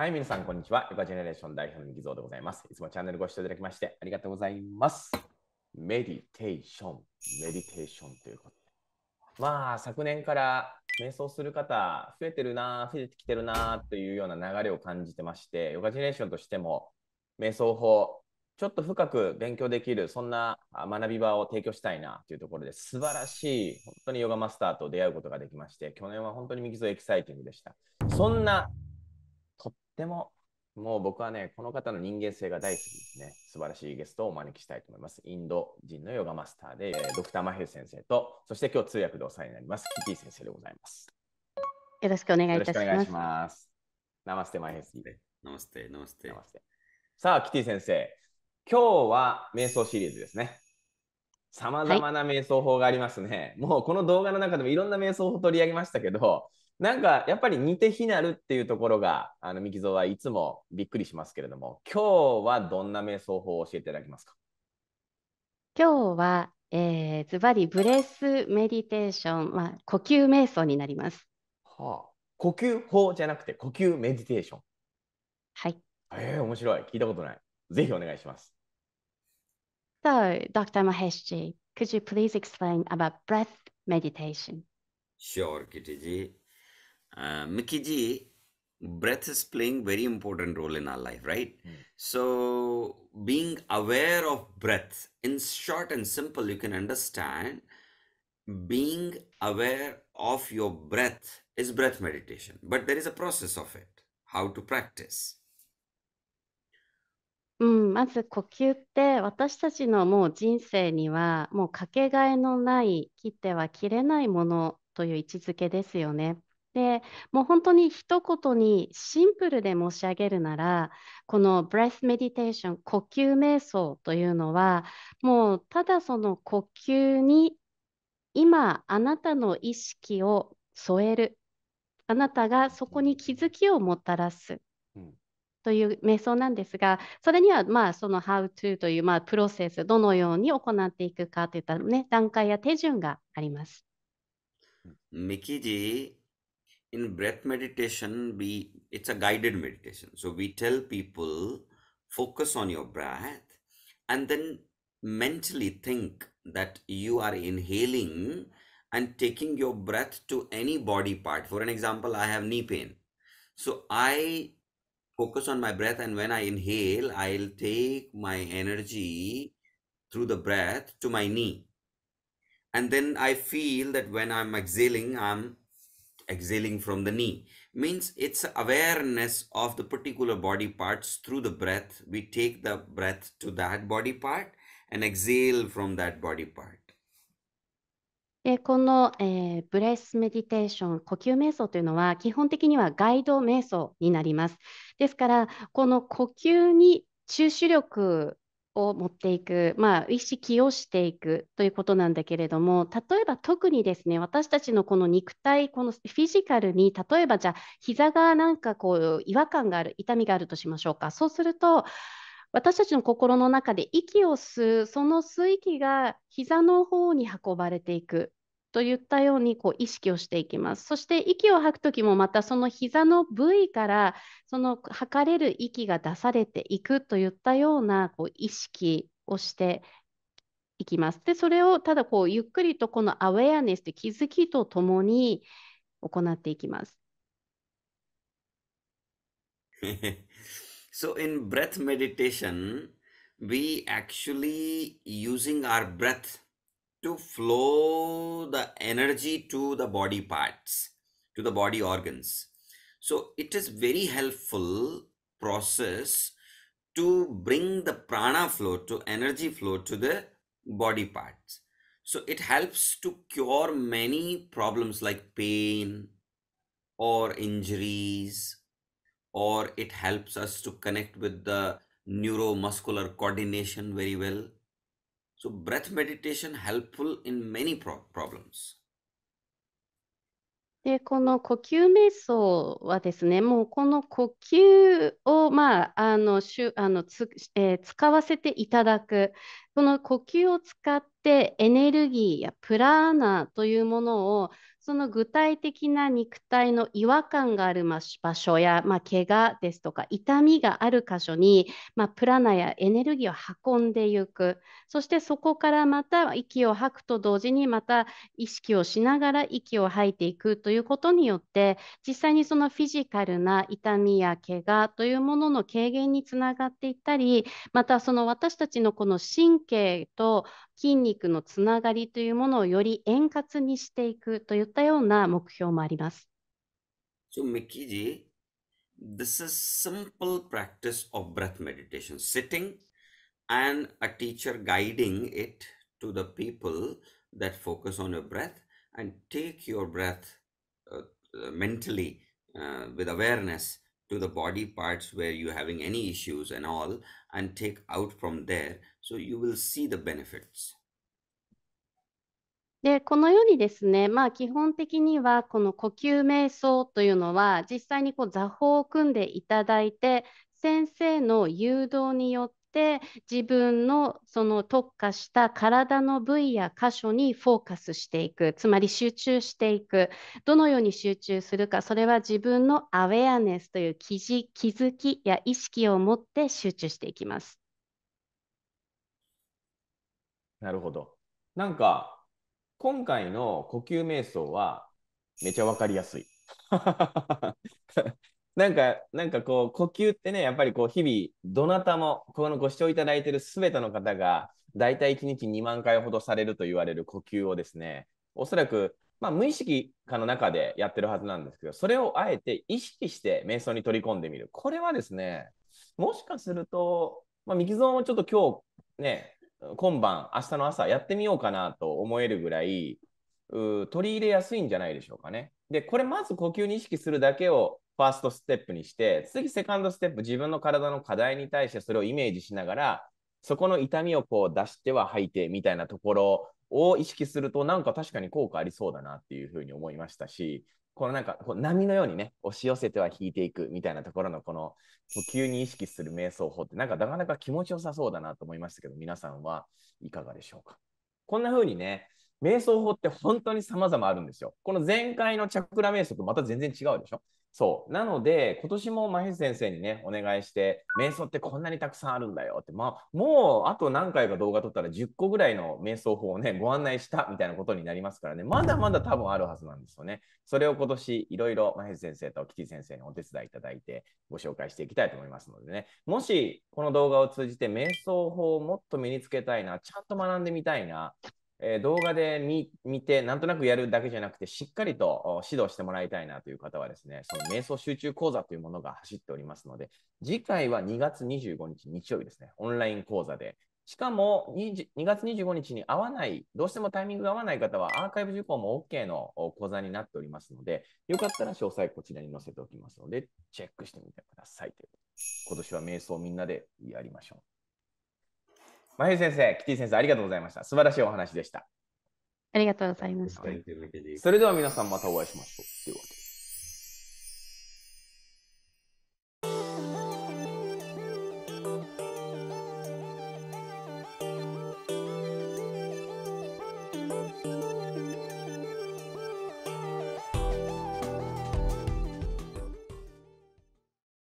はい、皆さん、こんにちは。ヨガジェネレーション代表のゾウでございます。いつもチャンネルご視聴いただきましてありがとうございます。メディテーション、メディテーションということで。まあ、昨年から瞑想する方、増えてるな、増えてきてるなというような流れを感じてまして、ヨガジェネレーションとしても、瞑想法、ちょっと深く勉強できる、そんな学び場を提供したいなというところで、素晴らしい、本当にヨガマスターと出会うことができまして、去年は本当にミキゾエキサイティングでした。そんなでも、もう僕はね、この方の人間性が大好きですね。素晴らしいゲストをお招きしたいと思います。インド人のヨガマスターで、ドクターマヘル先生と、そして今日通訳でお世話になります、キティ先生でございます。よろしくお願いいたします。よろしくお願いします。ナマステマヘルス。ナマステ、ナマステ。さあ、キティ先生、今日は瞑想シリーズですね。さまざまな瞑想法がありますね、はい、もうこの動画の中でもいろんな瞑想法を取り上げましたけど、なんかやっぱり似て非なるっていうところが、あの、キゾはいつもびっくりしますけれども、今日はどんな瞑想法を教えていただけますか今日は、えズバリブレスメディテーション、まあ、呼吸瞑想になります。はあ、呼吸法じゃなくて呼吸メディテーション。はい。えー、面白い。聞いたことない。ぜひお願いします。So, Dr. Mahesh ji, could you please explain about breath meditation? Sure, Kitty ji. uh, Mickey G, breath is playing very important role in our life, right? Mm. So being aware of breath, in short and simple, you can understand being aware of your breath is breath meditation, but there is a process of it. How to practice. うん、まず呼吸って私たちのもう人生にはもうかけがえのない切っては切れないものという位置づけですよね。で、もう本当に一言にシンプルで申し上げるなら、このブレスメディテーション、呼吸瞑想というのは、もうただその呼吸に今あなたの意識を添える、あなたがそこに気づきをもたらす。という瞑想なんですが、それにはまあその How to というまあプロセス、どのように行っていくかといった、ね、段階や手順があります。ミキジ in breath meditation we it's a guided meditation so we tell people focus on your breath and then mentally think that you are inhaling and taking your breath to any body part for an example i have knee pain so i focus on my breath and when i inhale i'll take my energy through the breath to my knee and then i feel that when i'm exhaling i'm exhaling from the knee means it's awareness of the particular body parts through the breath we take the breath to that body part and exhale from that body part でこの、えー、ブレスメディテーション、呼吸瞑想というのは基本的にはガイド瞑想になります。ですから、この呼吸に注視力を持っていく、まあ、意識をしていくということなんだけれども例えば特にですね私たちのこの肉体このフィジカルに例えばじゃあ膝がなんかこう違和感がある痛みがあるとしましょうかそうすると私たちの心の中で息を吸うその吸う息が膝の方に運ばれていくと言ったようにこう意識をしていきます。そして息を吐くときもまたその膝の部位からその吐かれる息が出されていくといったようなこう意識をしていきます。で、それをただこうゆっくりとこのアウェアネスとい気づきとともに行っていきます。so in breath meditation, we actually using our breath to flow the energy to the body parts, to the body organs. So it is very helpful process to bring the prana flow to energy flow to the body parts. So it helps to cure many problems like pain or injuries, or it helps us to connect with the neuromuscular coordination very well So breath meditation helpful in many pro problems. で、この呼吸瞑想はですね、もうこの呼吸を、まあ、あのしゅあのつ、えー、使わせていただく、この呼吸を使ってエネルギーやプラーナというものをその具体的な肉体の違和感がある場所や、まあ、怪我ですとか痛みがある箇所に、まあ、プラナやエネルギーを運んでいくそしてそこからまた息を吐くと同時にまた意識をしながら息を吐いていくということによって実際にそのフィジカルな痛みや怪我というものの軽減につながっていったりまたその私たちのこの神経と筋肉のつながりというものをより円滑にしていくというったような目標もあります。So, Mickey this is simple practice of breath meditation, sitting and a teacher guiding it to the people that focus on your breath and take your breath uh, uh, mentally uh, with awareness to the body parts where you're having any issues and all and take out from there so you will see the benefits で、このようにですね、まあ、基本的にはこの呼吸瞑想というのは実際にこう座法を組んでいただいて先生の誘導によって自分のその特化した体の部位や箇所にフォーカスしていくつまり集中していくどのように集中するかそれは自分のアウェアネスという気気づきや意識を持って集中していきます。なるほど。なんか今回の呼吸瞑想はめちゃ分かりやすい。なんか、なんかこう、呼吸ってね、やっぱりこう、日々、どなたも、このご視聴いただいているすべての方が、大体1日2万回ほどされると言われる呼吸をですね、おそらく、まあ、無意識化の中でやってるはずなんですけど、それをあえて意識して瞑想に取り込んでみる。これはですね、もしかすると、まあ、ミキゾンもちょっと今日ね、今晩、明日の朝やってみようかなと思えるぐらい、取り入れやすいんじゃないでしょうかね。で、これまず呼吸に意識するだけをファーストステップにして、次セカンドステップ、自分の体の課題に対してそれをイメージしながら、そこの痛みをこう出しては吐いてみたいなところを意識すると、なんか確かに効果ありそうだなっていうふうに思いましたし、このなんかこう波のようにね押し寄せては引いていくみたいなところのこの呼吸に意識する瞑想法ってなんかなかなか気持ちよさそうだなと思いましたけど皆さんはいかがでしょうかこんな風にね瞑想法って本当に様々あるんですよ。この前回のチャクラ瞑想とまた全然違うでしょそう。なので、今年も真ス先生にね、お願いして、瞑想ってこんなにたくさんあるんだよって、まあ、もうあと何回か動画撮ったら10個ぐらいの瞑想法をね、ご案内したみたいなことになりますからね、まだまだ多分あるはずなんですよね。それを今年、いろいろ真ス先生とキティ先生にお手伝いいただいて、ご紹介していきたいと思いますのでね、もしこの動画を通じて、瞑想法をもっと身につけたいな、ちゃんと学んでみたいな、えー、動画で見見て、なんとなくやるだけじゃなくて、しっかりと指導してもらいたいなという方はですね、その瞑想集中講座というものが走っておりますので、次回は2月25日日曜日ですね、オンライン講座で、しかも 2, 2月25日に合わない、どうしてもタイミングが合わない方は、アーカイブ受講も OK の講座になっておりますので、よかったら詳細こちらに載せておきますので、チェックしてみてくださいという。今年は瞑想をみんなでやりましょう。真由先生、キティ先生、ありがとうございました。素晴らしいお話でした。ありがとうございました。それでは皆さんまたお会いしましょう。というわけで。